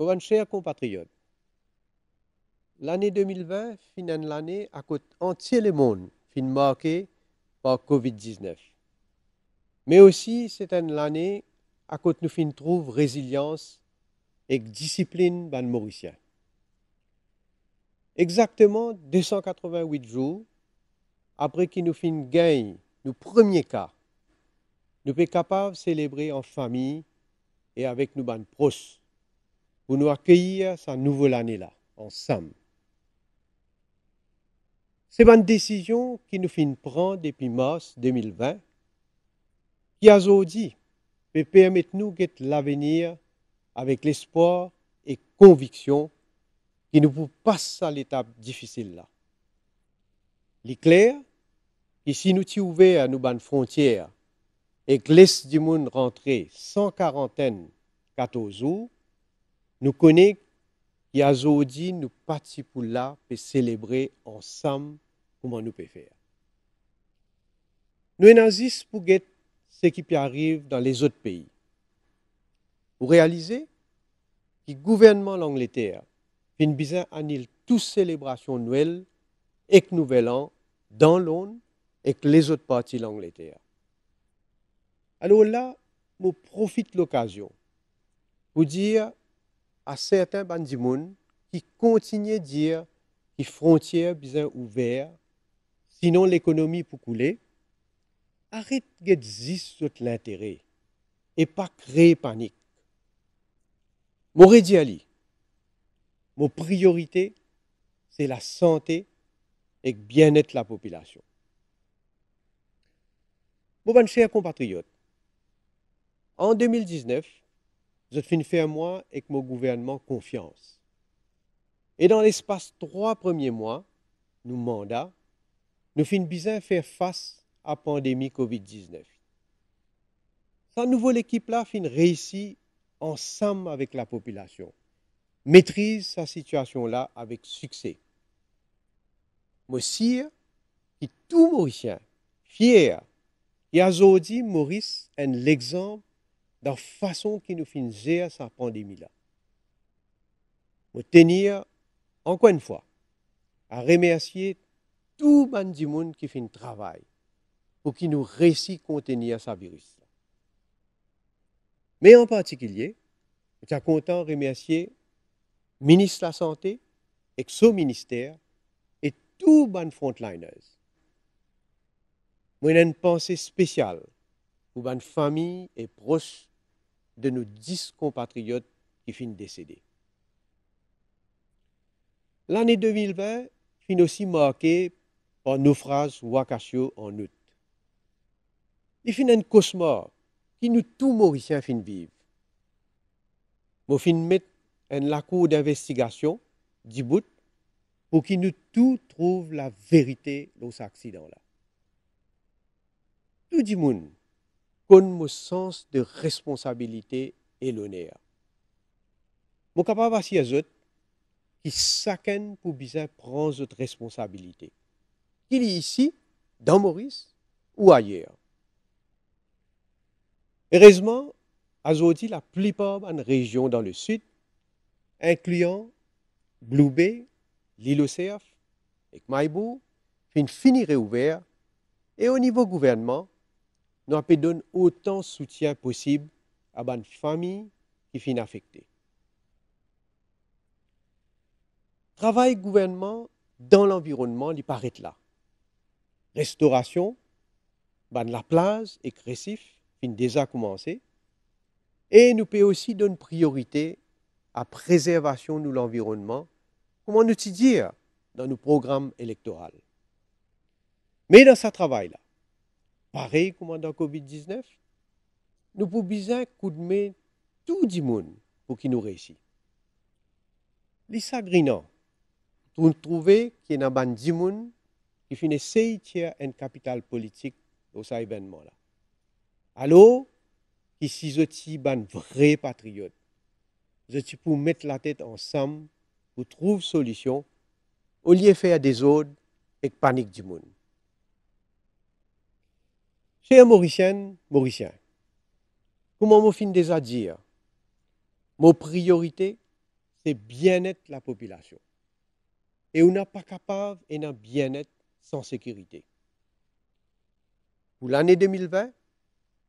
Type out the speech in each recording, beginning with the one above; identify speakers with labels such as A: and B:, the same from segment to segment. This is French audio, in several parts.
A: Mon cher compatriotes, l'année 2020 finit l'année à côté entier le monde, fin marqué par COVID-19. Mais aussi, c'est une année à côté nous fin trouve résilience et discipline ban Mauricien. Exactement 288 jours après qu'il nous fin gagne nos premiers cas, nous sommes capables de célébrer en famille et avec nos bandes proches pour nous accueillir sa nouvelle année-là, ensemble. C'est une décision qui nous fait prendre depuis mars 2020, qui dit, permet permettre nous de l'avenir avec l'espoir et conviction qui nous vous passe à l'étape difficile là. L'éclair, est clair si nous t'y ouvert à nos bonnes frontières et que laisse du monde rentrer sans quarantaine 14 jours, nous connaissons qu'aujourd'hui, nous pour là pour célébrer ensemble comment nous pouvons faire. Nous nazis pour ce qui arrive dans les autres pays. Vous réalisez que le gouvernement de l'Angleterre fait une bizarre toute célébration Noël et Nouvel An dans l'ONU et les autres parties de l'Angleterre. Alors là, je profite de l'occasion pour dire à certains bandits qui continuent à dire que les frontières sont ouvertes, sinon l'économie pour couler, arrête d'exister sur l'intérêt et pas créer panique. vous Ali, mon priorité, c'est la santé et le bien-être de la population. Mon chers compatriotes, en 2019, je finis faire moi et que mon gouvernement confiance. Et dans l'espace trois premiers mois, nous mandat, nous fin faire face à la pandémie COVID-19. Sa nouvelle équipe là fin réussi ensemble avec la population, maîtrise sa situation là avec succès. Monsieur qui tout Mauricien, fier, et aujourd'hui Maurice est l'exemple dans façon qui nous fin gérer cette pandémie-là. Je tenir, encore une fois, à remercier tout le monde qui fait un travail pour qu'il nous à contenir ce virus. -là. Mais en particulier, je suis content de remercier le ministre de la Santé, ex-ministère et tout les frontliners. Moi, une pensée spéciale pour les familles et proches de nos dix compatriotes qui finissent décédés. L'année 2020 finit aussi marquée par naufrage Wakasio en août. Il finit un cauchemar qui nous tous Mauriciens fin vivre. Nous fin mettre la cour d'investigation d'Ibout pour qu'il nous tous trouve la vérité de cet accident-là. Tout le monde comme sens de responsabilité et l'honneur. Mon capable à autres qui chacun pour bien prendre cette responsabilité. Qu'il est ici, dans Maurice ou ailleurs. Heureusement, aujourd'hui, la plupart des régions dans le sud, incluant Blue Bay, l'île Océaf, et Maibou, fin ouvertes et au niveau gouvernement, nous pouvons donner autant de soutien possible à une famille qui finit affectée. Travail gouvernement dans l'environnement, il paraît là. Restauration, de ben, la plage et Cressif fin déjà commencé. Et nous pouvons aussi donner priorité à préservation de l'environnement, comment nous dire dans nos programmes électoraux. Mais dans ce travail-là, pareil commandant COVID-19, nous pouvons besoin de tout le monde pour qu'il nous réussisse. Les Grinan, nous trouvé qu'il y a un monde qui finit en capital politique dans cet événement-là. Alors, qui sont un ben, vrai patriote. je pour mettre la tête ensemble pour trouver une solution au lieu de faire des ordres et de panique du monde. Chers Mauriciennes, Mauriciens, comment vous fin déjà dire Mon priorité, c'est bien-être la population. Et on n'a pas capable et n'a bien-être sans sécurité. Pour l'année 2020,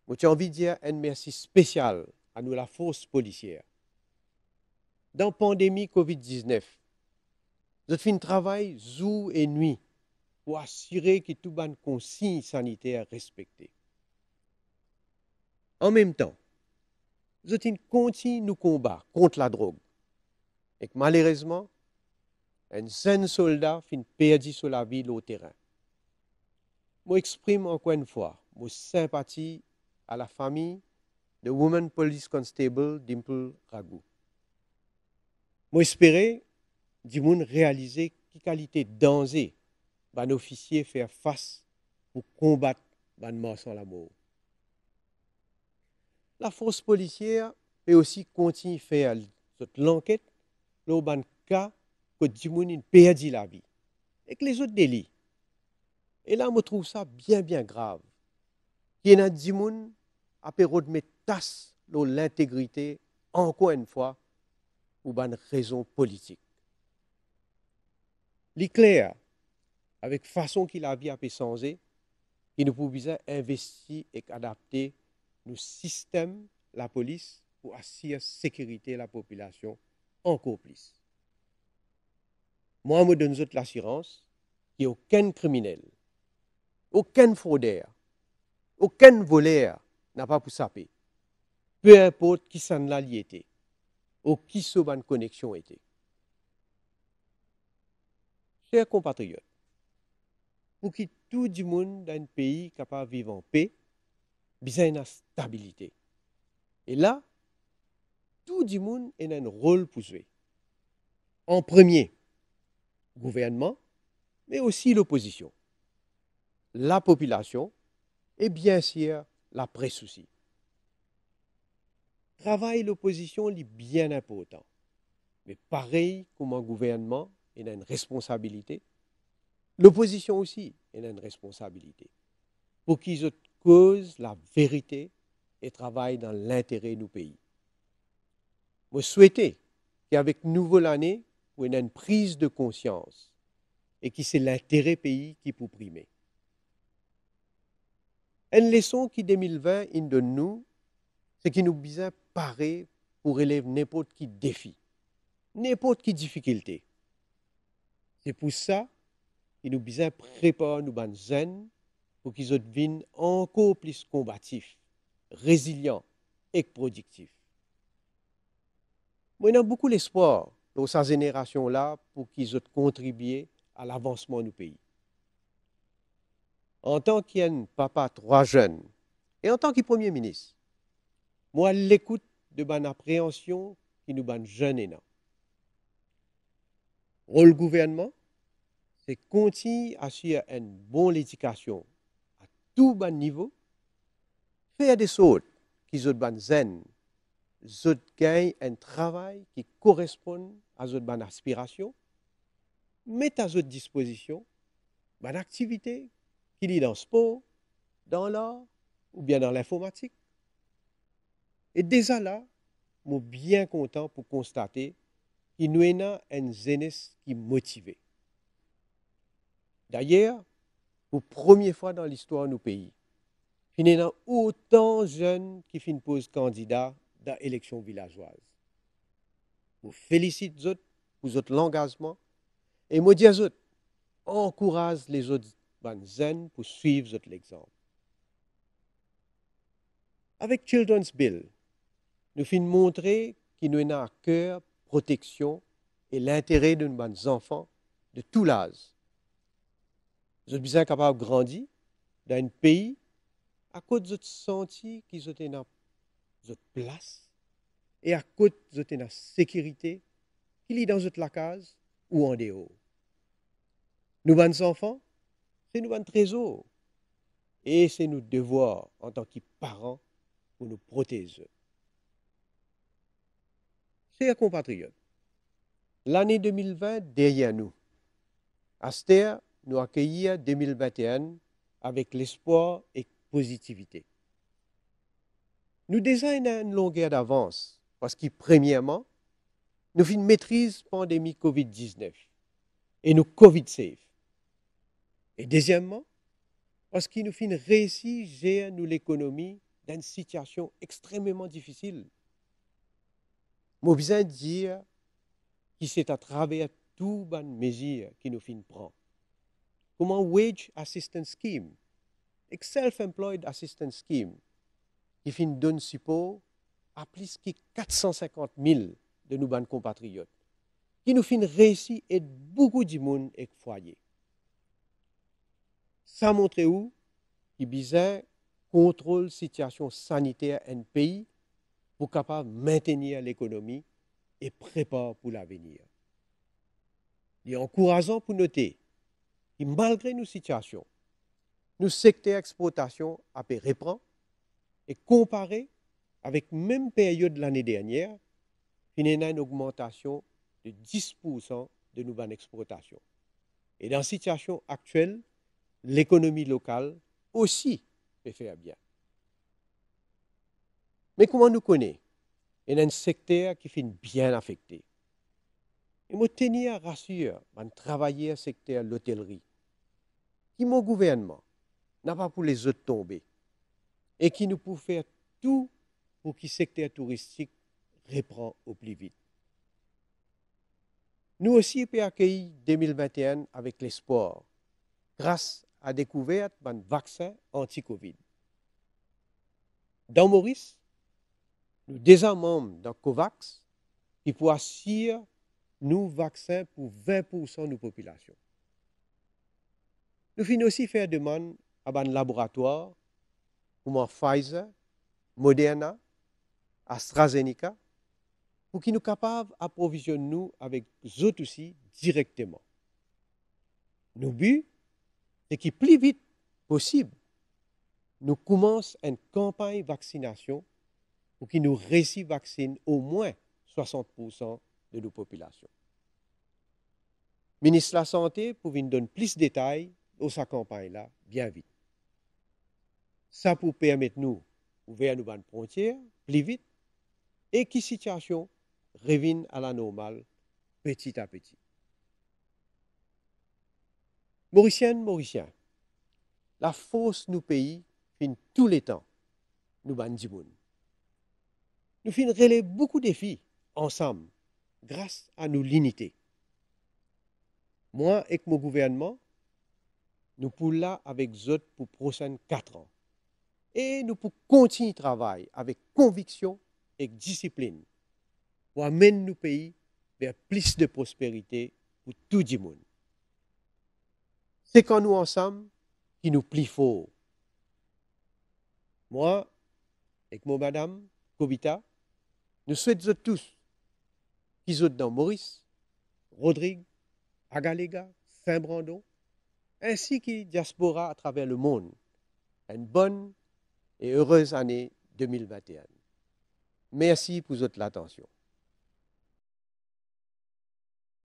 A: je j'ai envie de dire un merci spécial à nous, la force policière. Dans la pandémie COVID-19, nous avons travail jour et nuit pour assurer que tout ban consigne sanitaire respectées. En même temps, Zotin continue nos combats contre la drogue. Et malheureusement, un seul soldat a perdu sur la ville au terrain. Moi exprime encore une fois mon sympathie à la famille de Woman Police Constable Dimple Ragou. Moi que du monde réaliser quelle qualité danger ban officier faire face pour combattre ban mort sans la mort. La force policière peut aussi continuer à faire l'enquête dans le cas que a perdu la vie et les autres délits. Et là, je trouve ça bien, bien grave. Il y a Dimoun gens qui tasse l'intégrité, encore une fois, pour une raison politique. L'Éclair, avec façon qu'il a vie a pu qui il nous pouvait investir et adapter le système, la police, pour assurer la sécurité de la population encore plus. Moi, je me donne l'assurance qu'il aucun criminel, aucun fraudeur, aucun voleur n'a pas pu saper. Peu importe qui s'en a était, ou qui sa connexion était. Chers compatriotes, pour que tout le monde dans un pays capable de vivre en paix, besoin de stabilité. Et là, tout le monde a un rôle pour jouer. En premier, le gouvernement, mais aussi l'opposition, la population et bien sûr la presse aussi. Travail l'opposition est bien important. Mais pareil comme un gouvernement, il a une responsabilité, L'opposition aussi, a une responsabilité pour qu'ils causent la vérité et travaillent dans l'intérêt de nos pays. Vous souhaitez qu'avec nouvelle année, où ayons une prise de conscience et que c'est l'intérêt pays qui peut primer. Une leçon qui 2020 une donne nous, c'est qu'il nous besoin parer pour élever n'importe qui défi, n'importe qui difficulté. C'est pour ça il nous disait, prépare nous ban pour qu'ils deviennent encore plus combatifs, résilients et productifs. Moi, j'ai beaucoup l'espoir dans sa génération-là pour qu'ils aient contribué à l'avancement de nos pays. En tant qu'ienne papa trois jeunes et en tant que premier ministre, moi, l'écoute de ban appréhension qui nous ban jeunes et non. Rôle gouvernement, c'est continuer à suivre une bonne éducation à tout bon niveau, faire des choses qui sont bonnes zen, ont un travail qui correspond à notre bonne aspiration, mettre à votre disposition une activité qui est dans le sport, dans l'art ou bien dans l'informatique. Et déjà là, je suis bien content pour constater qu'il y a une jeunesse qui est D'ailleurs, pour la première fois dans l'histoire de nos pays, il y a autant de jeunes qui une pose candidat dans l'élection villageoise. Je félicite les autres pour votre engagement et je dis à autres, encourage les autres jeunes pour suivre votre exemple. Avec Children's Bill, nous finissons montrer qu'il nous a à cœur protection et l'intérêt de nos enfants de tout l'âge nous sommes incapables capable de grandir dans un pays à cause de notre senti qui ont dans notre place et à cause de notre sécurité qui est dans la case ou en dehors. Nous, bons enfants, c'est nos bons trésors. Et c'est notre devoir en tant que parents pour nous protéger. Chers compatriotes, l'année 2020 derrière nous. Aster nous accueillir 2021 avec l'espoir et positivité. Nous désignons une longueur d'avance parce que, premièrement, nous faisons maîtrise pandémie COVID-19 et nous COVID-safe. Et deuxièmement, parce que nous faisons réussir gérer nous l'économie dans une situation extrêmement difficile. Nous besoin dire que c'est à travers toutes les mesures que nous faisons prendre comme un um wage assistance scheme, un self-employed assistance scheme, qui fin donne support à plus de 450 000 de nos compatriotes, qui nous fin réussi et beaucoup de monde et foyer. Ça montre où, qui bizarre, contrôle situation sanitaire en pays pour capable maintenir l'économie et prépare pour l'avenir. Il est encourageant pour noter et malgré nos situations, nos secteurs d'exploitation a reprendre et comparé avec même période de l'année dernière, il y une augmentation de 10% de nos exploitations. Et dans la situation actuelle, l'économie locale aussi peut faire bien. Mais comment nous connaît Il un secteur qui finit bien affecté. Et moi, tenir rassure, rassurer travailler dans secteur de l'hôtellerie mon gouvernement n'a pas pour les autres tomber et qui nous peut faire tout pour que le secteur touristique reprend au plus vite. Nous aussi peut accueillir 2021 avec l'espoir, grâce à la découverte d'un vaccin anti-Covid. Dans Maurice, nous désarmons dans COVAX qui pourra assurer nous vaccins pour 20% de nos population. Nous finissons aussi faire demande à un laboratoire, comme Pfizer, Moderna, AstraZeneca, pour qu'ils nous capables d'approvisionner nous avec autres aussi directement. nos but, est que plus vite possible, nous commençons une campagne de vaccination pour qu'ils nous réussissent vaccine au moins 60% de nos populations. Ministre de la Santé, pour nous donner plus de détails sa campagne là bien vite. Ça pour permettre nous ouvrir nos frontières plus vite et que la situation revienne à la normale petit à petit. Mauricienne, Mauriciens, la force nous pays fin tous les temps, nous bandimoun. Nous fin beaucoup de défis ensemble grâce à nos l'unité. Moi et mon gouvernement, nous pour là avec Zot pour les prochains quatre ans. Et nous pour continuer travail avec conviction et discipline pour amener nos pays vers plus de prospérité pour tout le monde. C'est quand nous ensemble qui nous plie fort. Moi, et mon madame, Kobita, nous souhaitons tous qu'ils soient dans Maurice, Rodrigue, Agalega, Saint-Brandon, ainsi que diaspora à travers le monde. Une bonne et heureuse année 2021. Merci pour votre attention.